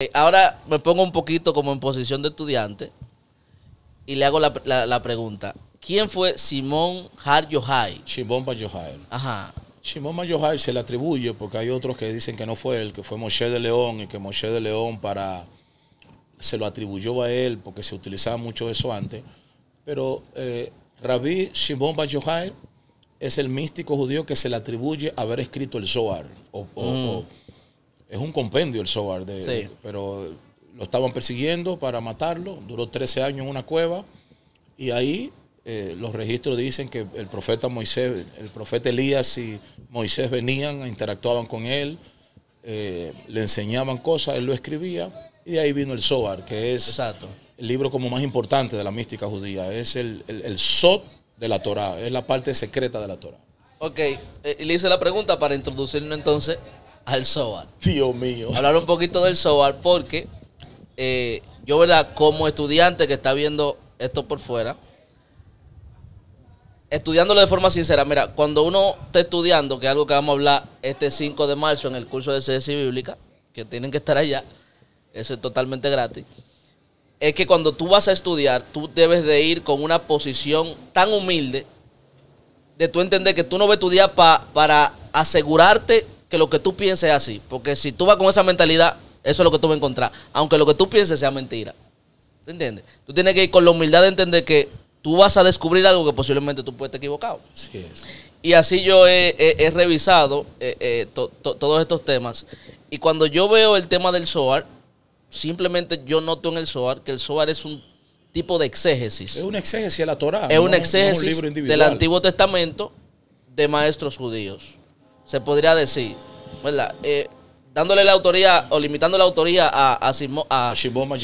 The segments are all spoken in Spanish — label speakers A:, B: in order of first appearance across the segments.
A: Eh, ahora me pongo un poquito como en posición de estudiante y le hago la, pregunta. ¿Quién fue Simón Har Yohai? Simón Yohai. Ajá.
B: Simón Yohai se le atribuye porque hay otros que dicen que no fue él, que fue Moshe de León y que Moshe de León para se lo atribuyó a él porque se utilizaba mucho eso antes. Pero eh, Rabbi Simón Yohai es el místico judío que se le atribuye haber escrito el Zohar mm es un compendio el Zohar, de, pero lo estaban persiguiendo para matarlo, duró 13 años en una cueva y ahí eh, los registros dicen que el profeta Moisés, el profeta Elías y Moisés venían, interactuaban con él, eh, le enseñaban cosas, él lo escribía y de ahí vino el Zohar, que es Exacto. el libro como más importante de la mística judía, es el, el, de la Torah, es la parte secreta de la Torah.
A: Ok, eh, le hice la pregunta para introducirnos entonces al SOAR. Dios mío. Hablar un poquito del SOAR porque eh, yo, ¿verdad? Como estudiante que está viendo esto por fuera, estudiándolo de forma sincera, mira, cuando uno está estudiando, que es algo que vamos a hablar este 5 de marzo en el curso de ciencia Bíblica, que tienen que estar allá, eso es totalmente gratis, es que cuando tú vas a estudiar, tú debes de ir con una posición tan humilde de tú entender que tú no vas a estudiar para asegurarte que lo que tú pienses es así. Porque si tú vas con esa mentalidad, eso es lo que tú vas a encontrar. Aunque lo que tú pienses sea mentira. ¿Te entiendes? Tú tienes que ir con la humildad de entender que tú vas a descubrir algo que posiblemente tú puedes estar equivocado. Y así yo he, revisado eh, eh, todos estos temas. Y cuando yo veo el tema del SOAR, simplemente yo noto en el SOAR que el SOAR es un tipo de exégesis.
B: Es una exégesis de la Torah. Es un exégesis del Antiguo
A: Testamento de maestros judíos se podría decir, ¿verdad? Eh, dándole la autoría o limitando la autoría a,
B: a, a Simón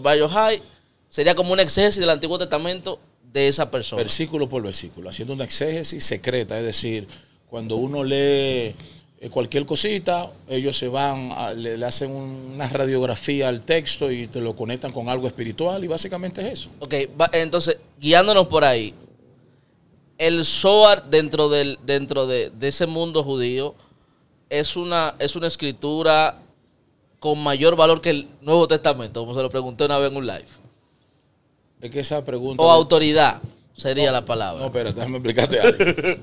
A: Bayohai, sería como un exégesis del Antiguo Testamento
B: de esa persona. Versículo por versículo, haciendo una exégesis secreta, es decir, cuando uno lee eh, cualquier cosita, ellos se van, le, hacen una radiografía al texto y te lo conectan con algo espiritual y básicamente es eso. Ok, entonces,
A: guiándonos por ahí, el Zohar dentro, del, dentro de, ese mundo judío es una, es una escritura con mayor valor que el Nuevo Testamento, como se lo pregunté una vez en un live.
B: Es que esa pregunta... O autoridad sería la palabra. No, espera, déjame explicarte algo.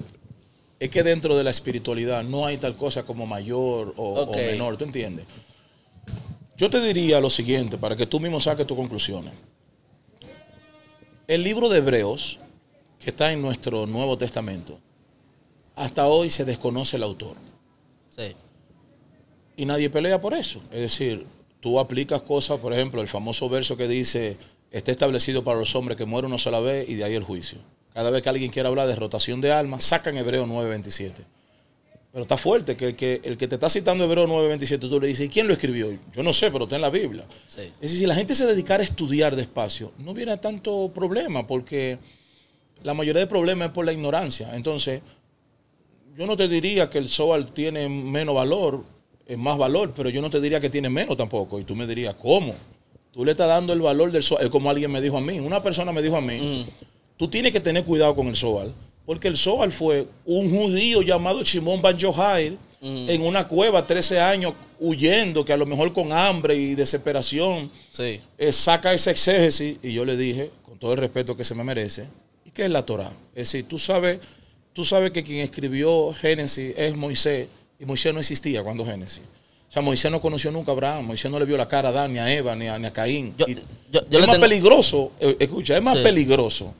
B: es que dentro de la espiritualidad no hay tal cosa como mayor o, o menor, ¿tú entiendes? Yo te diría lo siguiente, para que tú mismo saques tus conclusiones. El libro de Hebreos que está en nuestro Nuevo Testamento, hasta hoy se desconoce el autor. Sí. Y nadie pelea por eso. Es decir, tú aplicas cosas, por ejemplo, el famoso verso que dice, está establecido para los hombres que mueren una sola vez y de ahí el juicio. Cada vez que alguien quiera hablar de rotación de almas, sacan Hebreo 9.27. Pero está fuerte que el, que te está citando Hebreo 9.27, tú le dices, ¿y quién lo escribió? Yo no sé, pero está en la Biblia. Sí. Es decir, si la gente se dedicara a estudiar despacio, no hubiera tanto problema porque la mayoría de problemas es por la ignorancia. Entonces, yo no te diría que el SOAL tiene menos valor, es más valor, pero yo no te diría que tiene menos tampoco. Y tú me dirías, ¿cómo? Tú le estás dando el valor del SOAL. Es como alguien me dijo a mí, una persona me dijo a mí, mm. tú tienes que tener cuidado con el SOAL, porque el SOAL fue un judío llamado Shimon Ban mm. en una cueva 13 años huyendo, que a lo mejor con hambre y desesperación eh, saca esa exégesis. Y yo le dije, con todo el respeto que se me merece, ¿Y qué es la Torah? Es decir, tú sabes, tú sabes que quien escribió Génesis es Moisés, y Moisés no existía cuando Génesis. O sea, Moisés no conoció nunca a Abraham, Moisés no le vio la cara a Adán, ni a Eva, ni a, Caín. Yo, es más peligroso, eh, escucha, es más peligroso.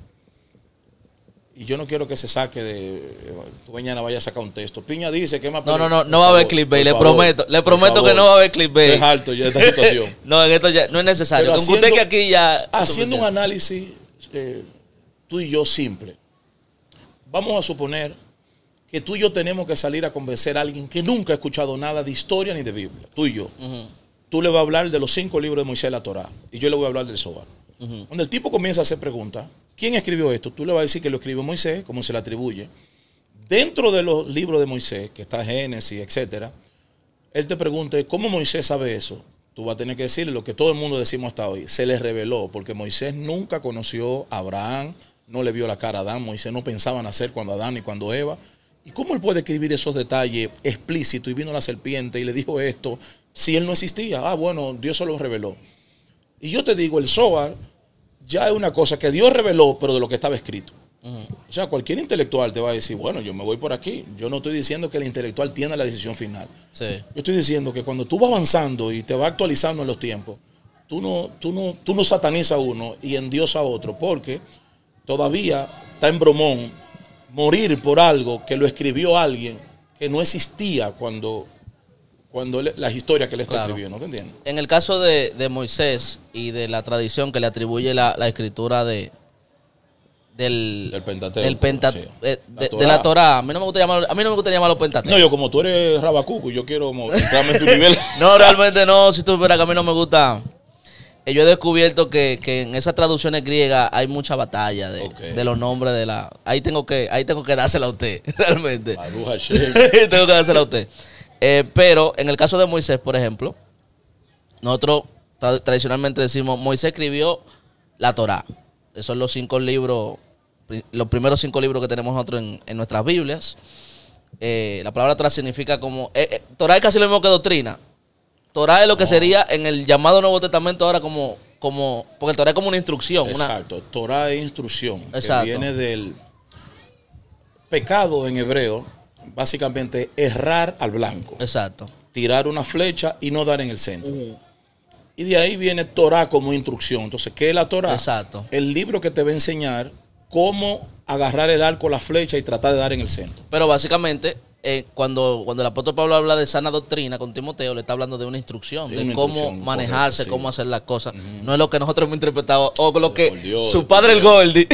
B: Y yo no quiero que se saque de. Tu mañana vaya a sacar un texto. Piña dice que es más peligroso. No, no, no, no va a haber clickbait, le prometo. Le prometo que no va a haber clickbait. Es alto ya esta situación.
A: no, en esto ya no es necesario. haciendo, que aquí ya. Haciendo un
B: análisis. Eh, tú y yo simple. Vamos a suponer que tú y yo tenemos que salir a convencer a alguien que nunca ha escuchado nada de historia ni de Biblia, tú y yo. Tú le vas a hablar de los cinco libros de Moisés la Torá y yo le voy a hablar del Sobar. Cuando el tipo comienza a hacer preguntas, ¿quién escribió esto? Tú le vas a decir que lo escribió Moisés, como se le atribuye. Dentro de los libros de Moisés, que está Génesis, etcétera, él te pregunta, ¿cómo Moisés sabe eso? Tú vas a tener que decirle lo que todo el mundo decimos hasta hoy. Se les reveló, porque Moisés nunca conoció a Abraham, no le vio la cara a Adán, se no pensaban hacer cuando Adán y cuando Eva. ¿Y cómo él puede escribir esos detalles explícitos? Y vino la serpiente y le dijo esto, si él no existía. Ah, bueno, Dios se lo reveló. Y yo te digo, el Zohar ya es una cosa que Dios reveló, pero de lo que estaba escrito. O sea, cualquier intelectual te va a decir, bueno, yo me voy por aquí. Yo no estoy diciendo que el intelectual tiene la decisión final. Yo estoy diciendo que cuando tú vas avanzando y te vas actualizando en los tiempos, tú no, tú no, tú no satanizas a uno y en Dios a otro, porque todavía está en Bromón, morir por algo que lo escribió alguien que no existía cuando, cuando las historias que le está escribiendo, En el caso
A: de, Moisés y de la tradición que le atribuye la, escritura de,
B: del, Pentateuco. Eh, de, la Torá.
A: A mí no me gusta llamarlo, a mí no
B: Pentateuco. No, yo como tú eres rabacuco, yo quiero tu nivel. no, realmente no. Si tú fueras que a mí no me gusta
A: eh, yo he descubierto que, en esas traducciones griegas hay mucha batalla de, los nombres de la. Ahí tengo que, ahí tengo que dársela a usted, realmente. tengo que dársela a usted. Eh, pero en el caso de Moisés, por ejemplo, nosotros tradicionalmente decimos Moisés escribió la Torá. Esos son los cinco libros, los primeros cinco libros que tenemos nosotros en, nuestras Biblias. Eh, la palabra Torah significa como. Torá Torah es casi lo mismo que doctrina. Torah es lo que oh. sería en el llamado Nuevo Testamento ahora como, como
B: porque Torah es como una instrucción. Exacto, Torá Torah es instrucción. Exacto. Que viene del pecado en hebreo, básicamente errar al blanco. Exacto. Tirar una flecha y no dar en el centro. Uh. Y de ahí viene Torá como instrucción. Entonces, ¿qué es la Torá? Exacto. El libro que te va a enseñar cómo agarrar el arco, la flecha y tratar de dar en el centro.
A: Pero básicamente eh, cuando, cuando el apóstol Pablo habla de sana doctrina con Timoteo, le está hablando de una instrucción, de, cómo manejarse, cómo hacer las cosas. No es lo que nosotros hemos interpretado, o lo que su padre el Goldi,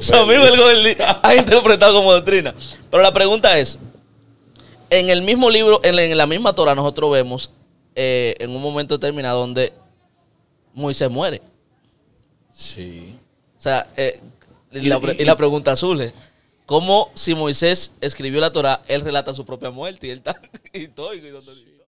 A: su amigo el Goldi, ha interpretado como doctrina. Pero la pregunta es, en el mismo libro, en, la misma Torah, nosotros vemos eh, en un momento determinado donde Moisés muere.
B: Sí.
A: O sea, eh, y, la, pregunta surge como si Moisés escribió la Torah, él relata su propia muerte y él está y todo. Y